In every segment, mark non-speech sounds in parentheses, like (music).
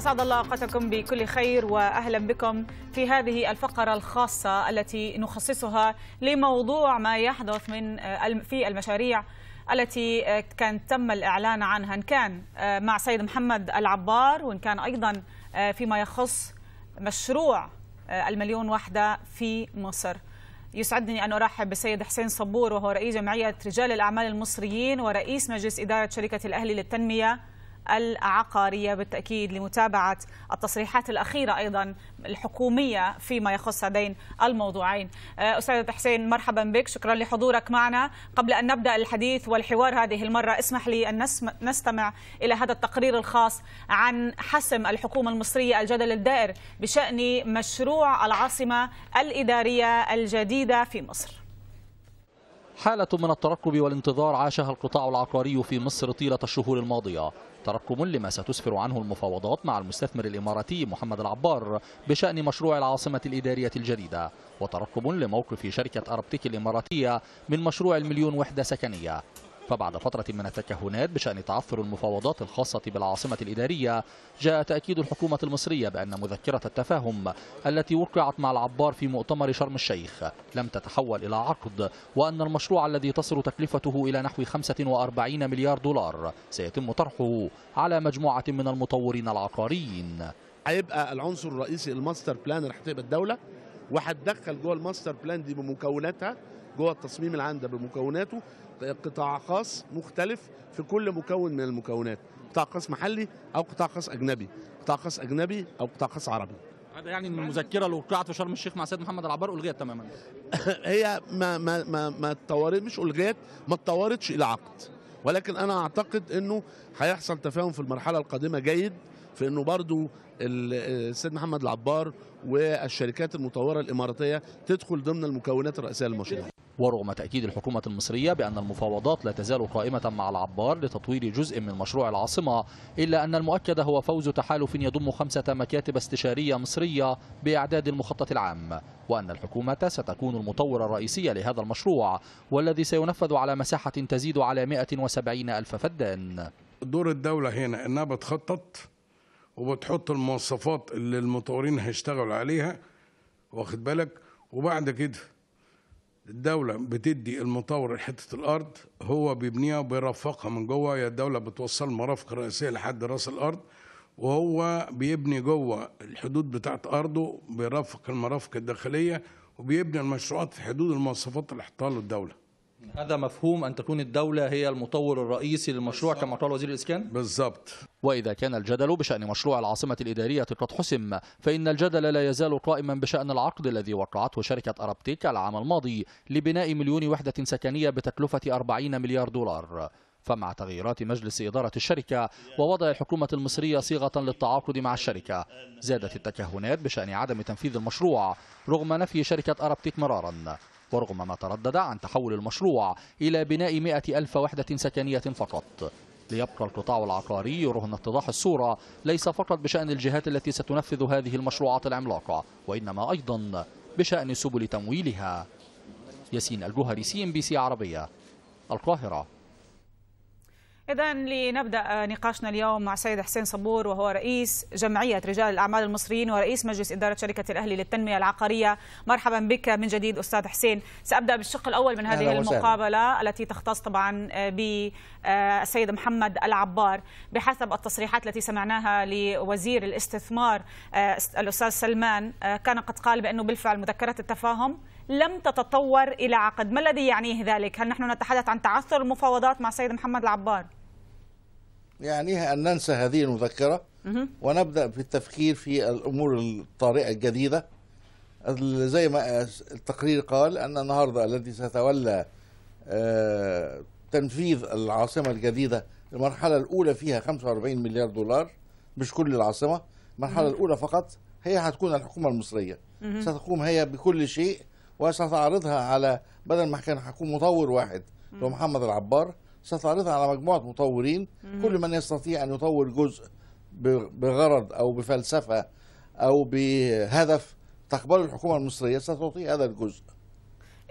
أسعد الله أوقاتكم بكل خير وأهلا بكم في هذه الفقرة الخاصة التي نخصصها لموضوع ما يحدث من آه، في المشاريع التي آه، كان تم الإعلان عنها إن كان آه، مع سيد محمد العبار وإن كان أيضا فيما يخص مشروع المليون وحدة في مصر يسعدني أن أرحب بالسيد حسين صبور وهو رئيس جمعية رجال الأعمال المصريين ورئيس مجلس إدارة شركة الأهلي للتنمية العقارية بالتأكيد لمتابعة التصريحات الأخيرة أيضا الحكومية فيما يخص هذين الموضوعين آه، أستاذة حسين مرحبا بك شكرا لحضورك معنا قبل أن نبدأ الحديث والحوار هذه المرة اسمح لي أن نستمع إلى هذا التقرير الخاص عن حسم الحكومة المصرية الجدل الدائر بشأن مشروع العاصمة الإدارية الجديدة في مصر حالة من الترقب والانتظار عاشها القطاع العقاري في مصر طيلة الشهور الماضية ترقم لما ستسفر عنه المفاوضات مع المستثمر الإماراتي محمد العبار بشأن مشروع العاصمة الإدارية الجديدة وترقم لموقف شركة أربتيك الإماراتية من مشروع المليون وحدة سكنية فبعد فترة من التكهنات بشأن تعثر المفاوضات الخاصة بالعاصمة الإدارية جاء تأكيد الحكومة المصرية بأن مذكرة التفاهم التي وقعت مع العبار في مؤتمر شرم الشيخ لم تتحول إلى عقد وأن المشروع الذي تصل تكلفته إلى نحو 45 مليار دولار سيتم طرحه على مجموعة من المطورين العقاريين هيبقى العنصر الرئيسي الماستر بلان اللي هتبقى الدوله وهتدخل جوه الماستر بلان دي بمكوناتها جوه التصميم العام ده بمكوناته قطاع خاص مختلف في كل مكون من المكونات قطاع خاص محلي او قطاع خاص اجنبي قطاع خاص اجنبي او قطاع خاص عربي هذا يعني المذكره اللي وقعت في شرم الشيخ مع السيد محمد العبار الغيت تماما (laughs) هي ما ما ما ما اتطورت مش الغيت ما اتطورتش الى عقد ولكن انا اعتقد انه هيحصل تفاهم في المرحله القادمه جيد في انه برضه السيد محمد العبار والشركات المطوره الاماراتيه تدخل ضمن المكونات الرئيسيه للمشروع ورغم تأكيد الحكومة المصرية بأن المفاوضات لا تزال قائمة مع العبار لتطوير جزء من مشروع العاصمة إلا أن المؤكد هو فوز تحالف يضم خمسة مكاتب استشارية مصرية بإعداد المخطط العام وأن الحكومة ستكون المطور الرئيسي لهذا المشروع والذي سينفذ على مساحة تزيد على 170 ألف فدان دور الدولة هنا أنها بتخطط وبتحط المواصفات اللي المطورين هيشتغلوا عليها واخد بالك وبعد كده الدولة بتدي المطور حتة الأرض هو بيبنيها وبيرفقها من جوه هي الدولة بتوصل مرافق رئيسية لحد راس الأرض وهو بيبني جوه الحدود بتاعت أرضه بيرفق المرافق الداخلية وبيبني المشروعات في حدود المواصفات اللي حطها له الدولة هذا مفهوم أن تكون الدولة هي المطور الرئيسي للمشروع كما قال وزير الإسكان؟ بالضبط وإذا كان الجدل بشأن مشروع العاصمة الإدارية قد حسم فإن الجدل لا يزال قائما بشأن العقد الذي وقعته شركة أرابتيك العام الماضي لبناء مليون وحدة سكنية بتكلفة 40 مليار دولار فمع تغييرات مجلس إدارة الشركة ووضع الحكومة المصرية صيغة للتعاقد مع الشركة زادت التكهنات بشأن عدم تنفيذ المشروع رغم نفي شركة أرابتيك مرارا ورغم ما تردد عن تحول المشروع إلى بناء مئة ألف وحدة سكنية فقط ليبقى القطاع العقاري رهن اتضاح الصورة ليس فقط بشأن الجهات التي ستنفذ هذه المشروعات العملاقة وإنما أيضا بشأن سبل تمويلها ياسين الجوهري سي ام بي سي عربية القاهرة إذا لنبدأ نقاشنا اليوم مع سيد حسين صبور وهو رئيس جمعية رجال الأعمال المصريين ورئيس مجلس إدارة شركة الأهلي للتنمية العقارية مرحبا بك من جديد أستاذ حسين سأبدأ بالشق الأول من هذه المقابلة التي تختص طبعا بالسيد محمد العبار بحسب التصريحات التي سمعناها لوزير الاستثمار الأستاذ سلمان كان قد قال بأنه بالفعل مذكرات التفاهم لم تتطور إلى عقد ما الذي يعنيه ذلك؟ هل نحن نتحدث عن تعثر المفاوضات مع سيد محمد العبار؟ يعنيها أن ننسى هذه المذكرة ونبدأ في التفكير في الأمور الطارئة الجديدة زي ما التقرير قال أن النهاردة الذي ستولى آه، تنفيذ العاصمة الجديدة المرحلة الأولى فيها 45 مليار دولار مش كل العاصمة المرحلة الأولى فقط هي هتكون الحكومة المصرية ستقوم هي بكل شيء وستعرضها على بدل ما كان هيكون مطور واحد محمد العبار ستعرضها على مجموعة مطورين مم. كل من يستطيع أن يطور جزء بغرض أو بفلسفة أو بهدف تقبله الحكومة المصرية ستعطيه هذا الجزء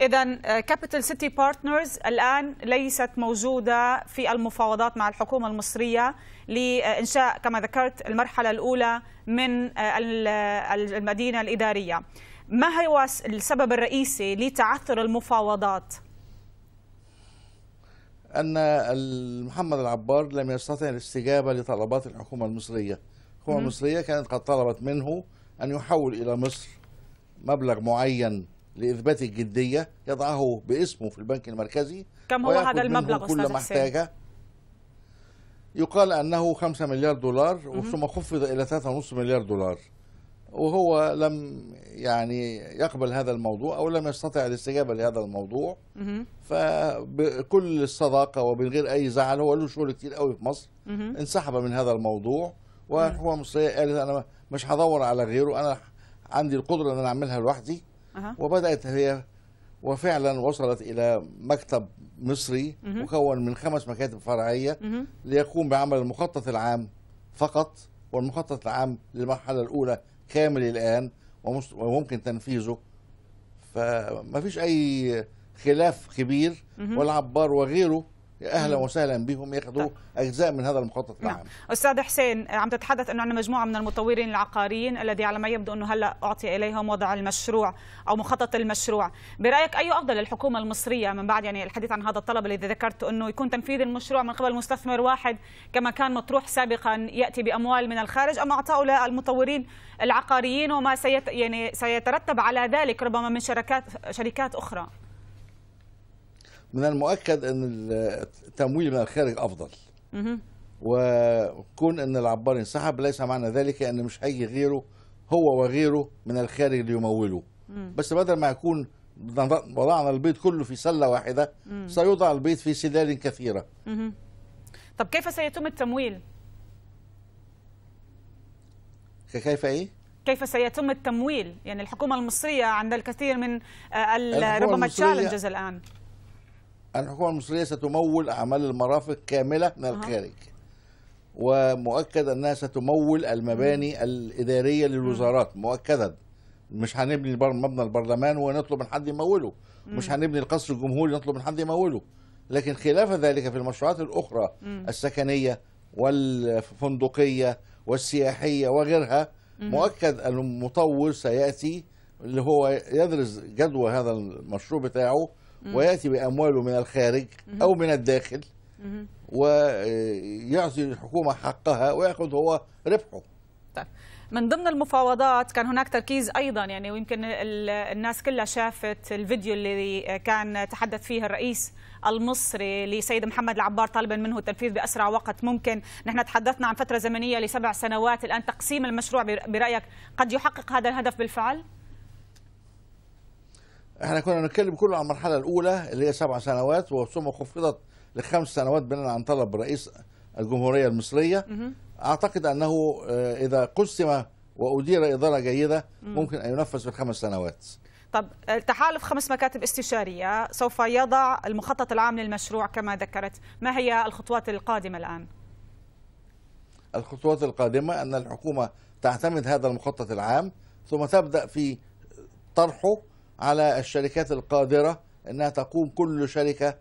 إذا كابيتال سيتي بارتنرز الآن ليست موجودة في المفاوضات مع الحكومة المصرية لإنشاء كما ذكرت المرحلة الأولى من آه، آه، المدينة الإدارية ما هو السبب الرئيسي لتعثر المفاوضات؟ أن محمد العبار لم يستطع الاستجابة لطلبات الحكومة المصرية الحكومة المصرية كانت قد طلبت منه أن يحول إلى مصر مبلغ معين لإثبات الجدية يضعه باسمه في البنك المركزي كم هو هذا المبلغ كل ما احتاجه يقال أنه 5 مليار دولار ثم خفض إلى 3.5 مليار دولار وهو لم يعني يقبل هذا الموضوع او لم يستطع الاستجابه لهذا الموضوع فبكل الصداقه ومن غير اي زعل هو له شغل كتير قوي في مصر انسحب من هذا الموضوع وهو مصري قالت انا مش هدور على غيره انا عندي القدره ان انا اعملها لوحدي وبدات هي وفعلا وصلت الى مكتب مصري مكون من خمس مكاتب فرعيه ليقوم بعمل المخطط العام فقط والمخطط العام للمرحله الاولى كامل الآن وممكن تنفيذه فما فيش أي خلاف كبير والعبار وغيره اهلا وسهلا بهم ياخذوا طيب. اجزاء من هذا المخطط العام نعم. استاذ حسين عم تتحدث انه عندنا مجموعه من المطورين العقاريين الذي على ما يبدو انه هلا اعطي اليهم وضع المشروع او مخطط المشروع برايك اي افضل للحكومه المصريه من بعد يعني الحديث عن هذا الطلب الذي ذكرته انه يكون تنفيذ المشروع من قبل مستثمر واحد كما كان مطروح سابقا ياتي باموال من الخارج ام اعطائه للمطورين العقاريين وما سيت يعني سيترتب على ذلك ربما من شركات شركات اخرى من المؤكد ان التمويل من الخارج افضل وكون ان العبار انسحب ليس معنى ذلك ان مش هيجي غيره هو وغيره من الخارج ليموله بس بدل ما يكون وضعنا البيض كله في سله واحده سيوضع البيض في سلال كثيره طب كيف سيتم التمويل كيف ايه كيف سيتم التمويل يعني الحكومه المصريه عندها الكثير من آه، ربما تشالنجز الان الحكومة المصرية ستمول أعمال المرافق كاملة من الخارج ومؤكد أنها ستمول المباني الإدارية للوزارات مؤكدا مش هنبني مبنى البرلمان ونطلب من حد يموله مش هنبني القصر الجمهوري نطلب من حد يموله لكن خلاف ذلك في المشروعات الأخرى السكنية والفندقية والسياحية وغيرها مؤكد أن المطور سيأتي اللي هو يدرس جدوى هذا المشروع بتاعه وياتي بامواله من الخارج او من الداخل ويعطي الحكومه حقها وياخذ هو ربحه طيب. من ضمن المفاوضات كان هناك تركيز ايضا يعني ويمكن الناس كلها شافت الفيديو اللي كان تحدث فيه الرئيس المصري لسيد محمد العبار طالبا منه التنفيذ باسرع وقت ممكن، نحن تحدثنا عن فتره زمنيه لسبع سنوات، الان تقسيم المشروع برايك قد يحقق هذا الهدف بالفعل؟ احنا كنا بنتكلم كله عن المرحله الاولى اللي هي سبع سنوات وثم خفضت لخمس سنوات بناء عن طلب رئيس الجمهوريه المصريه اعتقد انه آه، اذا قسم وادير اداره جيده ممكن ان ينفذ في الخمس سنوات طب آه، تحالف خمس مكاتب استشاريه سوف يضع المخطط العام للمشروع كما ذكرت ما هي الخطوات القادمه الان الخطوات القادمه ان الحكومه تعتمد هذا المخطط العام ثم تبدا في طرحه على الشركات القادرة أنها تقوم كل شركة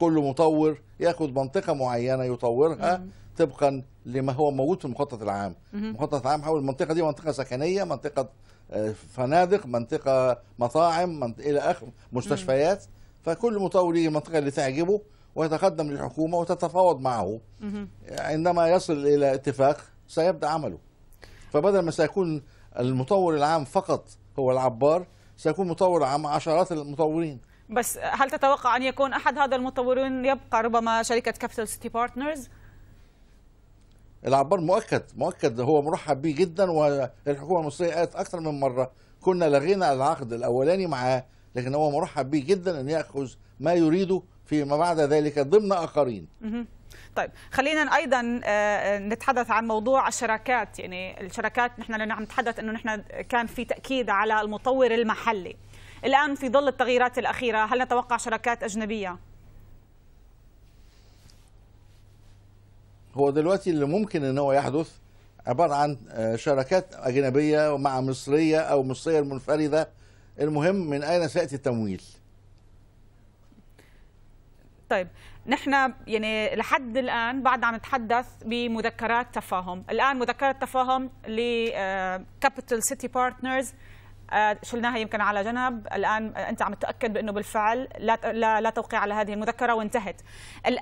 كل مطور ياخد منطقة معينة يطورها طبقا لما هو موجود في المخطط العام مم. المخطط العام حول المنطقة دي منطقة سكنية منطقة آه، فنادق منطقة مطاعم منط... إلى آخر مستشفيات مم. فكل مطور يجي المنطقة اللي تعجبه ويتقدم للحكومة وتتفاوض معه مم. عندما يصل إلى اتفاق سيبدأ عمله فبدل ما سيكون المطور العام فقط هو العبار سيكون مطور عشرات المطورين بس هل تتوقع أن يكون أحد هذا المطورين يبقى ربما شركة كابيتال سيتي بارتنرز؟ العبار مؤكد مؤكد هو مرحب به جدا والحكومة المصرية قالت أكثر من مرة كنا لغينا العقد الأولاني معاه لكن هو مرحب به جدا أن يأخذ ما يريده فيما بعد ذلك ضمن آخرين طيب خلينا ايضا آه، آه، نتحدث عن موضوع الشراكات يعني الشراكات نحن لأننا عم نتحدث انه نحن كان في تاكيد على المطور المحلي الان في ظل التغييرات الاخيره هل نتوقع شراكات اجنبيه هو دلوقتي اللي ممكن ان هو يحدث عباره عن آه، شراكات اجنبيه مع مصريه او مصريه المنفرده المهم من اين سياتي التمويل طيب نحن يعني لحد الان بعد عم نتحدث بمذكرات تفاهم الان مذكره تفاهم لكابيتال سيتي بارتنرز شلناها يمكن على جنب الان انت عم تاكد بانه بالفعل لا لا, لا توقيع على هذه المذكره وانتهت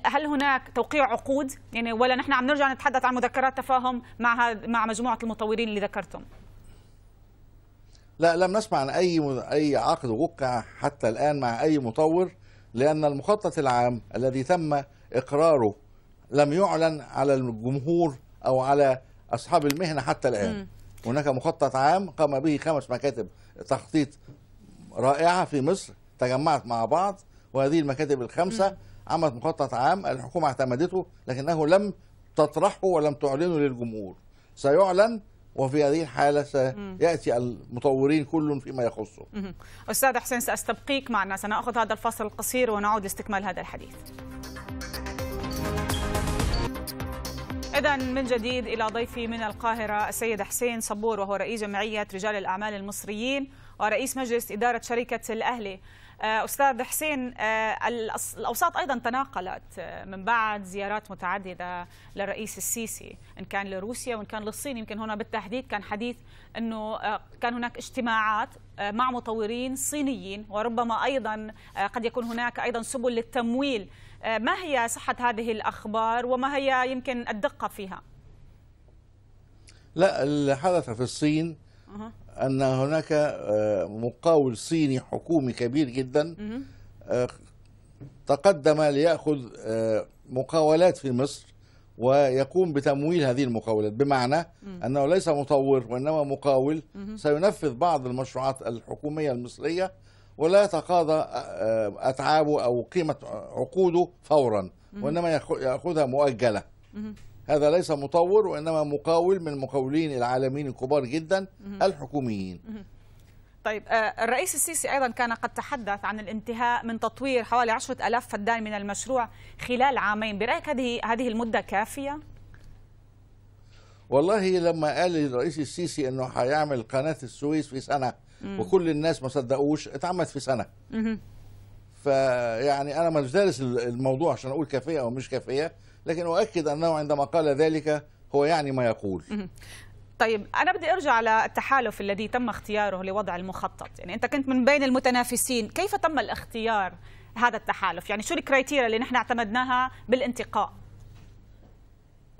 هل هناك توقيع عقود يعني ولا نحن عم نرجع نتحدث عن مذكرات تفاهم مع مع مجموعه المطورين اللي ذكرتم لا لم نسمع عن اي اي عقد وقع حتى الان مع اي مطور لأن المخطط العام الذي تم إقراره لم يعلن على الجمهور أو على أصحاب المهنة حتى الآن م. هناك مخطط عام قام به خمس مكاتب تخطيط رائعة في مصر تجمعت مع بعض وهذه المكاتب الخمسة م. عملت مخطط عام الحكومة اعتمدته لكنه لم تطرحه ولم تعلنه للجمهور سيعلن وفي هذه الحالة سيأتي المطورين كل فيما يخصه أستاذ حسين سأستبقيك معنا سنأخذ هذا الفصل القصير ونعود لاستكمال هذا الحديث إذا من جديد إلى ضيفي من القاهرة السيد حسين صبور وهو رئيس جمعية رجال الأعمال المصريين ورئيس مجلس إدارة شركة الأهلي آه، أستاذ حسين آه، الأوساط أيضا تناقلت آه، من بعد زيارات متعددة للرئيس السيسي إن كان لروسيا وإن كان للصين يمكن هنا بالتحديد كان حديث أنه كان هناك اجتماعات مع مطورين صينيين وربما أيضا قد يكون هناك أيضا سبل للتمويل ما هي صحة هذه الأخبار وما هي يمكن الدقة فيها؟ لا اللي حدث في الصين ان هناك آه، مقاول صيني حكومي كبير جدا آه، تقدم لياخذ آه، مقاولات في مصر ويقوم بتمويل هذه المقاولات بمعنى انه ليس مطور وانما مقاول سينفذ بعض المشروعات الحكوميه المصريه ولا تقاضى اتعابه او قيمه عقوده فورا وانما ياخذها مؤجله هذا ليس مطور وإنما مقاول من المقاولين العالمين الكبار جدا الحكوميين طيب آه، الرئيس السيسي أيضا كان قد تحدث عن الانتهاء من تطوير حوالي عشرة ألاف فدان من المشروع خلال عامين برأيك هذه هذه المدة كافية؟ والله لما قال الرئيس السيسي انه هيعمل قناه السويس في سنه مم. وكل الناس ما صدقوش اتعملت في سنه فيعني انا مش دارس الموضوع عشان اقول كافيه او مش كافيه لكن أؤكد أنه عندما قال ذلك هو يعني ما يقول طيب انا بدي ارجع على التحالف الذي تم اختياره لوضع المخطط يعني انت كنت من بين المتنافسين كيف تم الاختيار هذا التحالف يعني شو الكريتيريا اللي نحن اعتمدناها بالانتقاء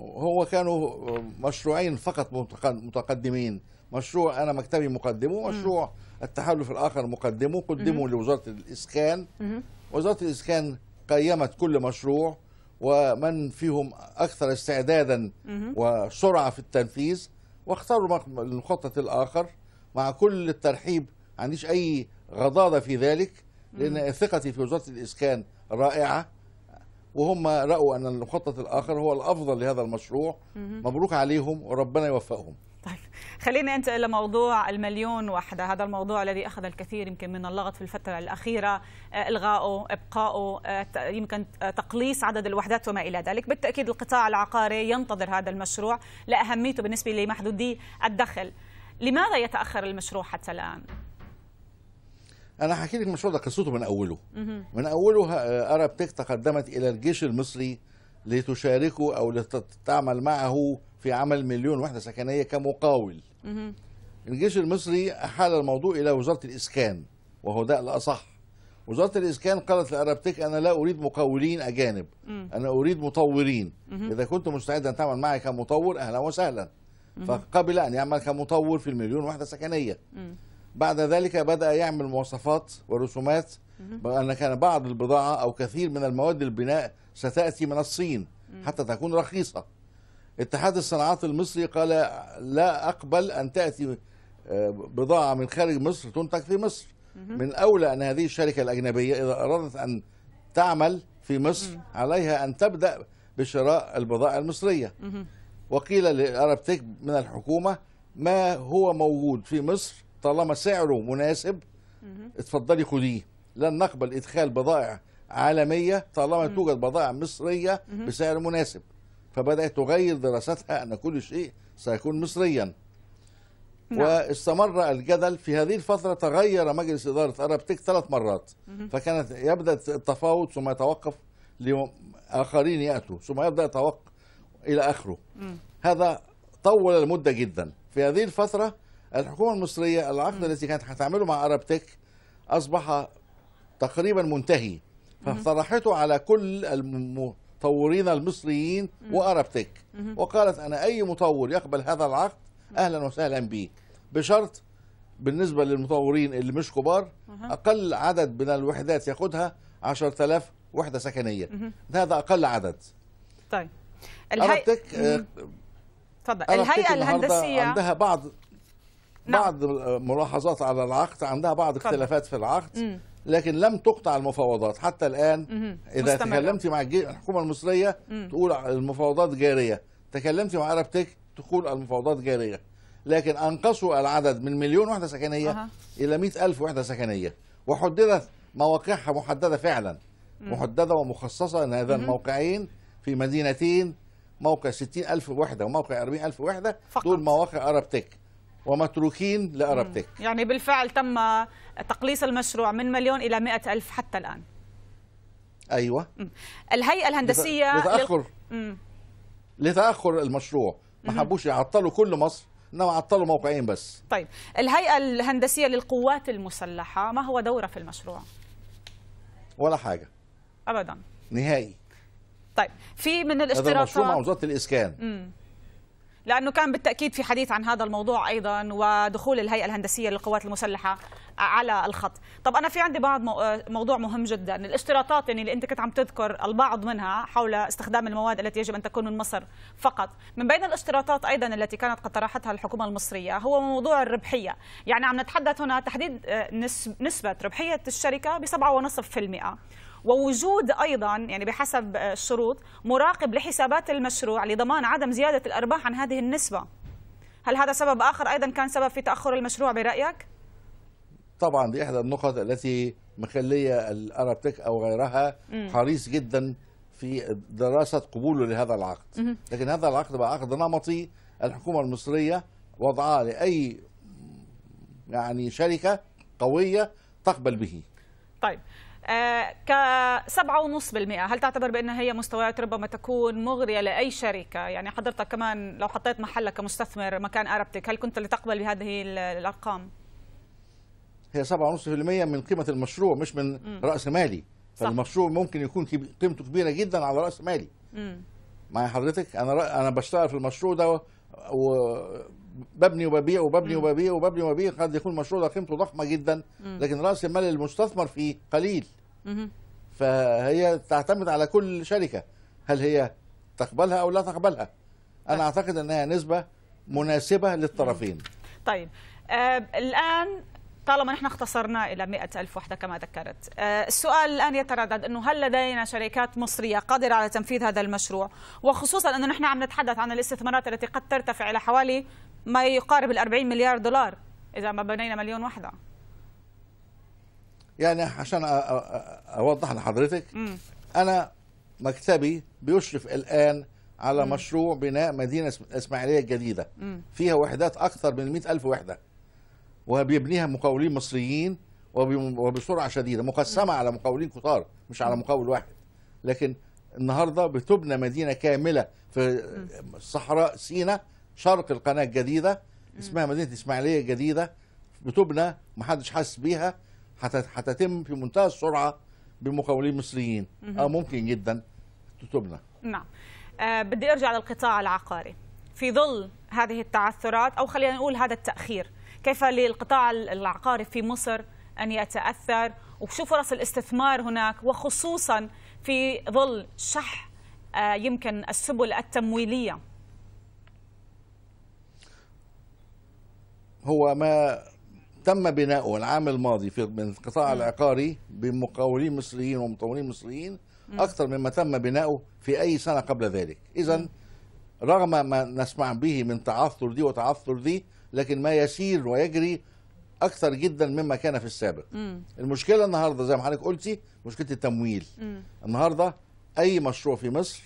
هو كانوا مشروعين فقط متقدمين مشروع انا مكتبي مقدمه ومشروع التحالف الاخر مقدمه قدمه لوزاره الاسكان وزاره الاسكان قيمت كل مشروع ومن فيهم أكثر استعدادا وسرعة في التنفيذ واختاروا المخطط الآخر مع كل الترحيب ما عنديش أي غضاضة في ذلك لأن ثقتي في وزارة الإسكان رائعة وهم رأوا أن المخطط الآخر هو الأفضل لهذا المشروع مبروك عليهم وربنا يوفقهم طيب خلينا ننتقل لموضوع المليون وحده هذا الموضوع الذي اخذ الكثير يمكن من اللغط في الفتره الاخيره آه، الغائه ابقائه آه، يمكن تقليص عدد الوحدات وما الى ذلك بالتاكيد القطاع العقاري ينتظر هذا المشروع لاهميته بالنسبه لمحدودي الدخل لماذا يتاخر المشروع حتى الان انا هحكي لك المشروع ده قصته من اوله من اوله آه، أرابتك تقدمت الى الجيش المصري لتشاركه او لتعمل معه في عمل مليون وحده سكنيه كمقاول. الجيش المصري احال الموضوع الى وزاره الاسكان وهو ده الاصح. وزاره الاسكان قالت لارابتيك انا لا اريد مقاولين اجانب انا اريد مطورين اذا كنت مستعد ان تعمل معي كمطور اهلا وسهلا. فقبل ان يعمل كمطور في المليون وحده سكنيه. بعد ذلك بدا يعمل مواصفات ورسومات أن كان بعض البضاعة أو كثير من المواد البناء ستأتي من الصين حتى تكون رخيصة اتحاد الصناعات المصري قال لا أقبل أن تأتي آه، بضاعة من خارج مصر تنتج في مصر من أولى أن هذه الشركة الأجنبية إذا أرادت أن تعمل في مصر عليها أن تبدأ بشراء البضائع المصرية وقيل لأرب من الحكومة ما هو موجود في مصر طالما سعره مناسب اتفضلي خديه لن نقبل إدخال بضائع عالمية طالما توجد بضائع مصرية بسعر مناسب فبدأت تغير دراستها أن كل شيء سيكون مصريا نعم. واستمر الجدل في هذه الفترة تغير مجلس إدارة أرابتك ثلاث مرات مه. فكانت يبدأ التفاوض ثم يتوقف لآخرين يأتوا ثم يبدأ يتوقف إلى آخره هذا طول المدة جدا في هذه الفترة الحكومة المصرية العقد التي كانت هتعمله مع أرابتك أصبح تقريبا منتهي فطرحته على كل المطورين المصريين واربتك وقالت انا اي مطور يقبل هذا العقد اهلا وسهلا به بشرط بالنسبه للمطورين اللي مش كبار اقل عدد من الوحدات ياخدها 10000 وحده سكنيه هذا اقل عدد طيب أرابتك آه، تفضل الهيئه الهندسيه عندها بعض نعم. بعض آه، ملاحظات على العقد عندها بعض اختلافات في العقد لكن لم تقطع المفاوضات حتى الان اذا مستمر. تكلمتي مع الحكومه المصريه تقول المفاوضات جاريه تكلمتي مع عربتك تك تقول المفاوضات جاريه لكن انقصوا العدد من مليون وحده سكنيه أه. الى مئة ألف وحده سكنيه وحددت مواقعها محدده فعلا مم. محدده ومخصصه ان هذا الموقعين في مدينتين موقع 60000 وحده وموقع 40000 وحده فقط. دول مواقع ارب تك ومتروكين لأربتك يعني بالفعل تم تقليص المشروع من مليون إلى مئة ألف حتى الآن أيوة الهيئة الهندسية لتأخر لل... لتأخر المشروع ما حبوش يعطلوا كل مصر انما عطلوا موقعين بس طيب الهيئه الهندسيه للقوات المسلحه ما هو دورها في المشروع ولا حاجه ابدا نهائي طيب في من الاشتراطات هذا المشروع مع وزاره الاسكان مم. لأنه كان بالتأكيد في حديث عن هذا الموضوع أيضا ودخول الهيئة الهندسية للقوات المسلحة على الخط طب أنا في عندي بعض آه، موضوع مهم جدا الاشتراطات يعني اللي أنت كنت عم تذكر البعض منها حول استخدام المواد التي يجب أن تكون من مصر فقط من بين الاشتراطات أيضا التي كانت قد طرحتها الحكومة المصرية هو موضوع الربحية يعني عم نتحدث هنا تحديد آه، نسبة ربحية الشركة ب 7.5% ووجود أيضا يعني بحسب الشروط مراقب لحسابات المشروع لضمان عدم زيادة الأرباح عن هذه النسبة هل هذا سبب آخر أيضا كان سبب في تأخر المشروع برأيك؟ طبعا دي إحدى النقط التي مخلية الأرابتك أو غيرها حريص جدا في دراسة قبوله لهذا العقد لكن هذا العقد بقى عقد نمطي الحكومة المصرية وضعها لأي يعني شركة قوية تقبل به طيب ك 7.5% هل تعتبر بأن هي مستويات ربما تكون مغرية لأي شركة يعني حضرتك كمان لو حطيت محلك كمستثمر مكان أربتك هل كنت لتقبل بهذه الأرقام؟ هي 7.5% من قيمة المشروع مش من م. رأس مالي فالمشروع ممكن يكون قيمته كبيرة جدا على رأس مالي م. مع حضرتك أنا أنا بشتغل في المشروع ده و ببني وببيع وببني وببيع وببني وببيع قد يكون المشروع ده قيمته ضخمه جدا لكن راس المال المستثمر فيه قليل فهي تعتمد على كل شركه هل هي تقبلها او لا تقبلها انا طيب. اعتقد انها نسبه مناسبه للطرفين طيب آه الان طالما نحن اختصرنا إلى 100 ألف وحدة كما ذكرت آه، السؤال الآن يتردد أنه هل لدينا شركات مصرية قادرة على تنفيذ هذا المشروع وخصوصا أنه نحن عم نتحدث عن الاستثمارات التي قد ترتفع إلى حوالي ما يقارب ال 40 مليار دولار اذا ما بنينا مليون وحده يعني عشان اوضح لحضرتك انا مكتبي بيشرف الان على م. مشروع بناء مدينه اسماعيليه جديده فيها وحدات اكثر من 100 الف وحده وبيبنيها مقاولين مصريين وبسرعه شديده مقسمه على مقاولين كتار مش على مقاول واحد لكن النهارده بتبنى مدينه كامله في صحراء سيناء شرق القناه الجديده اسمها مدينه اسماعيليه الجديده بتبنى محدش حاسس بيها هتتم في منتهى السرعه بمقاولين مصريين اه ممكن جدا تبنى نعم آه بدي ارجع للقطاع العقاري في ظل هذه التعثرات او خلينا نقول هذا التاخير كيف للقطاع العقاري في مصر ان يتاثر وشو فرص الاستثمار هناك وخصوصا في ظل شح آه، يمكن السبل التمويليه هو ما تم بناؤه العام الماضي في من القطاع العقاري بمقاولين مصريين ومطورين مصريين اكثر مما تم بناؤه في اي سنه قبل ذلك اذا رغم ما نسمع به من تعثر دي وتعثر دي لكن ما يسير ويجري اكثر جدا مما كان في السابق م. المشكله النهارده زي ما حضرتك قلتي مشكله التمويل م. النهارده اي مشروع في مصر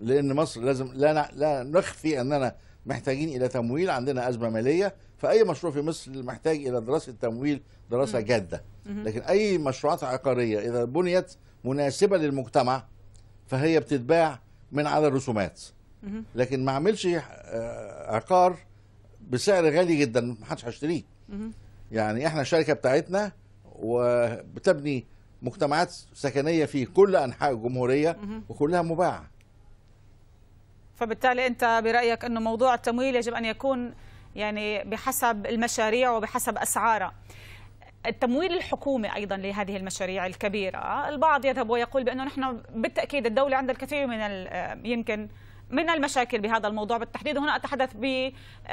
لان مصر لازم لا لا نخفي اننا محتاجين الى تمويل عندنا ازمه ماليه فاي مشروع في مصر محتاج الى دراسه تمويل دراسه جاده لكن اي مشروعات عقاريه اذا بنيت مناسبه للمجتمع فهي بتتباع من على الرسومات لكن ما اعملش آه، عقار بسعر غالي جدا ما حدش هيشتريه يعني احنا الشركه بتاعتنا وبتبني مجتمعات سكنيه في كل انحاء الجمهوريه وكلها مباعه فبالتالي أنت برأيك أنه موضوع التمويل يجب أن يكون يعني بحسب المشاريع وبحسب أسعارها التمويل الحكومي ايضا لهذه المشاريع الكبيره، البعض يذهب ويقول بانه نحن بالتاكيد الدوله عندها الكثير من يمكن من المشاكل بهذا الموضوع بالتحديد هنا اتحدث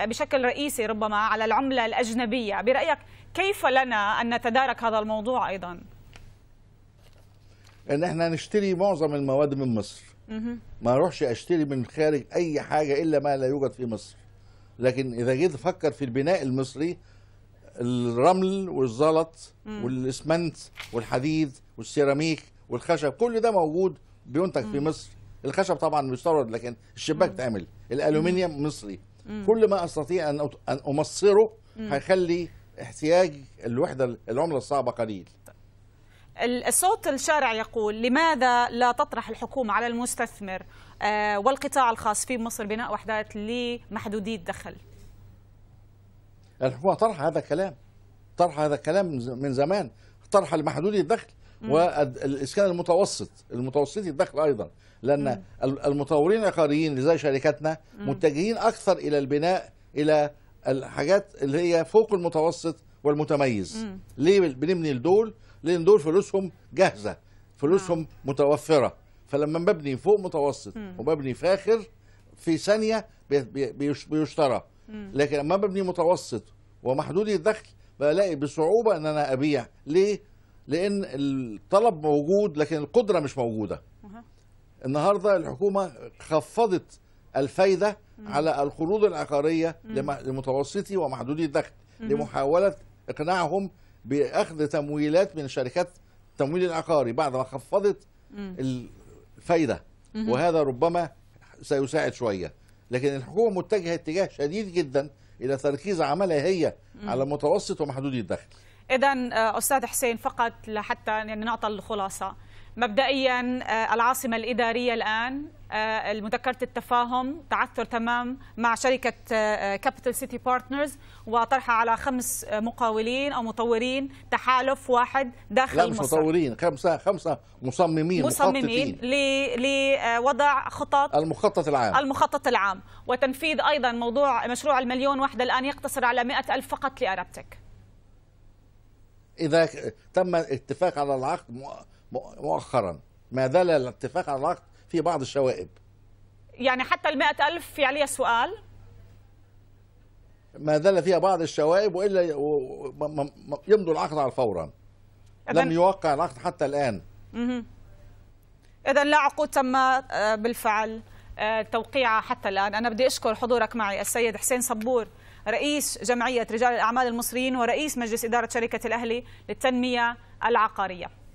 بشكل رئيسي ربما على العمله الاجنبيه، برايك كيف لنا ان نتدارك هذا الموضوع ايضا؟ ان احنا نشتري معظم المواد من مصر. ما اروحش اشتري من خارج اي حاجه الا ما لا يوجد في مصر لكن اذا جيت افكر في البناء المصري الرمل والزلط والاسمنت والحديد والسيراميك والخشب كل ده موجود بينتج في مصر الخشب طبعا مستورد لكن الشباك اتعمل الالومنيوم مصري كل ما استطيع ان امصره هيخلي احتياج الوحده العمله الصعبه قليل الصوت الشارع يقول لماذا لا تطرح الحكومة على المستثمر آه، والقطاع الخاص في مصر بناء وحدات لمحدودي الدخل الحكومة طرح هذا الكلام طرح هذا الكلام من زمان طرح المحدودي الدخل والاسكان المتوسط المتوسطي الدخل ايضا لان المطورين العقاريين زي شركاتنا متجهين اكثر الى البناء الى الحاجات اللي هي فوق المتوسط والمتميز ليه بنبني لدول لان دول فلوسهم جاهزه فلوسهم آه. متوفره فلما ببني فوق متوسط م. وببني فاخر في ثانيه بيشترى لكن لما ببني متوسط ومحدودي الدخل بلاقي بصعوبه ان انا ابيع ليه لان الطلب موجود لكن القدره مش موجوده النهارده الحكومه خفضت الفايده مم. على القروض العقاريه مم. لمتوسطي ومحدودي الدخل لمحاوله اقناعهم باخذ تمويلات من شركات التمويل العقاري بعد ما خفضت الفايده وهذا ربما سيساعد شويه لكن الحكومه متجهه اتجاه شديد جدا الى تركيز عملها هي على متوسط ومحدودي الدخل اذا آه، استاذ حسين فقط لحتى يعني نعطى الخلاصه مبدئيا آه، العاصمة الإدارية الآن آه، المذكرة التفاهم تعثر تمام مع شركة كابيتال سيتي بارتنرز وطرحها على خمس آه، مقاولين أو مطورين تحالف واحد داخل لا مش مصر. مطورين خمسة خمسة مصممين مصممين لوضع خطط المخطط العام المخطط العام وتنفيذ أيضا موضوع مشروع المليون وحدة الآن يقتصر على مئة ألف فقط لأرابتك إذا تم اتفاق على العقد مؤخرا ما دل الاتفاق على العقد في بعض الشوائب يعني حتى ال ألف في عليها سؤال ما دل فيها بعض الشوائب والا يمضوا العقد على فورا لم يوقع العقد حتى الان اذا لا عقود تم آه، بالفعل آه، توقيعها حتى الان انا بدي اشكر حضورك معي السيد حسين صبور رئيس جمعيه رجال الاعمال المصريين ورئيس مجلس اداره شركه الاهلي للتنميه العقاريه